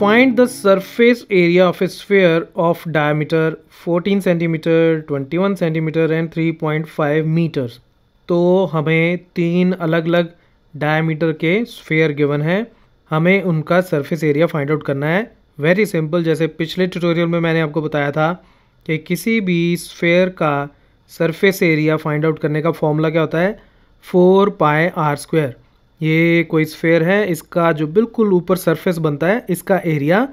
Find the surface area of a fourteen centimetre twenty 14 centimetre 21 three point 3.5 metres तो हमें तीन अलग अलग डायमीटर के स्फेयर गिवन है हमें उनका सरफेस एरिया फाइंड आउट करना है वेरी सिंपल जैसे पिछले ट्यूटोरियल में मैंने आपको बताया था कि किसी भी स्फेयर का सरफेस एरिया फाइंड आउट करने का फॉर्मूला क्या होता है फोर पाए आर स्क्वायर ये कोई स्फेयर है इसका जो बिल्कुल ऊपर सरफेस बनता है इसका एरिया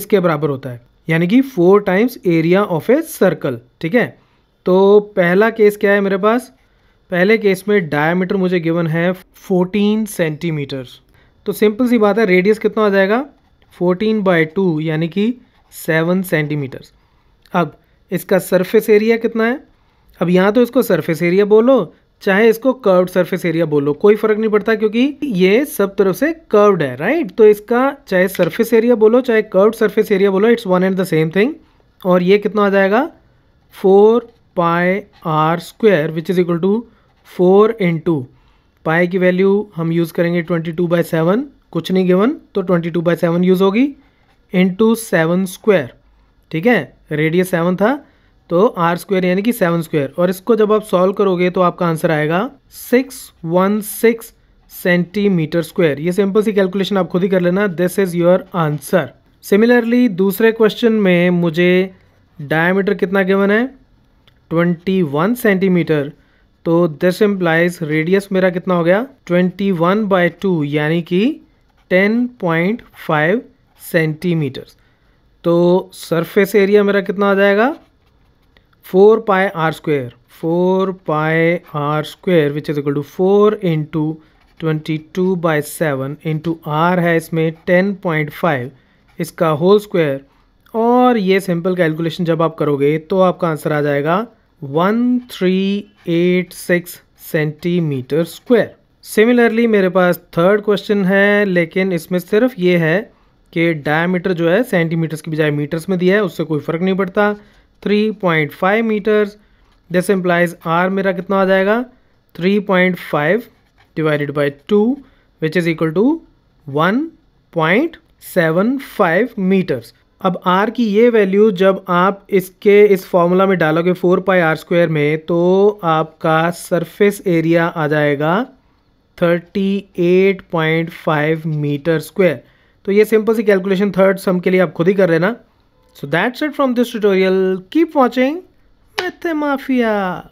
इसके बराबर होता है यानी कि four times area of a circle ठीक है तो पहला केस क्या है मेरे पास पहले केस में डायमीटर मुझे गिवन है 14 सेंटीमीटर तो सिंपल सी बात है रेडियस कितना आ जाएगा 14 बाय टू यानी कि 7 सेंटीमीटर्स अब इसका सरफेस एरिया कितना है अब यहाँ तो इसको सरफेस एरिया बोलो चाहे इसको कर्व्ड सरफेस एरिया बोलो कोई फर्क नहीं पड़ता क्योंकि ये सब तरफ से कर्व्ड है राइट तो इसका चाहे सरफेस एरिया बोलो चाहे कर्व्ड सरफेस एरिया बोलो it's one and the same thing और ये कितना आ जाएगा four pi r square which is equal to four into pi की वैल्यू हम यूज़ करेंगे ट्वेंटी टू बाई सेवन कुछ नहीं गिवन तो twenty two by seven use होगी इन टू सेवन स्क्वायर ठीक है रेडियस सेवन था तो आर स्क्वायर यानी कि सेवन स्क्वायर और इसको जब आप सॉल्व करोगे तो आपका आंसर आएगा six one six centimetre square ये सिंपल सी कैलकुलेशन आप खुद ही कर लेना this is your answer similarly दूसरे क्वेश्चन में मुझे डायमीटर कितना गिवन है ट्वेंटी वन सेंटीमीटर तो दिस एम्प्लाइज रेडियस मेरा कितना हो गया ट्वेंटी वन बाई टू यानी कि टेन पॉइंट फाइव सेंटीमीटर तो सरफेस एरिया मेरा कितना आ जाएगा 4 pi r square 4 pi r square which is equal to 4 into 22 by 7 into r है इसमें 10.5 इसका होल स्क्वायर और ये सिंपल कैलकुलेशन जब आप करोगे तो आपका आंसर आ जाएगा 1386 सेंटीमीटर स्क्वायर सिमिलरली मेरे पास थर्ड क्वेश्चन है लेकिन इसमें सिर्फ ये है कि डायमीटर जो है सेंटीमीटर्स की बजाय मीटर्स में दिया है उससे कोई फ़र्क नहीं पड़ता three point five metres this implies r मेरा कितना आ जाएगा three point five divided by two which is equal to one point seven five metres अब आर की ये वैल्यू जब आप इसके इस फॉर्मूला में डालोगे फोर पाई आर स्क्वायर में तो आपका सरफेस एरिया आ जाएगा thirty eight point five metre square तो ये सिंपल सी कैलकुलेशन थर्ड सम के लिए आप खुद ही कर रहे ना So that's it from this tutorial. Keep watching Math Mafia.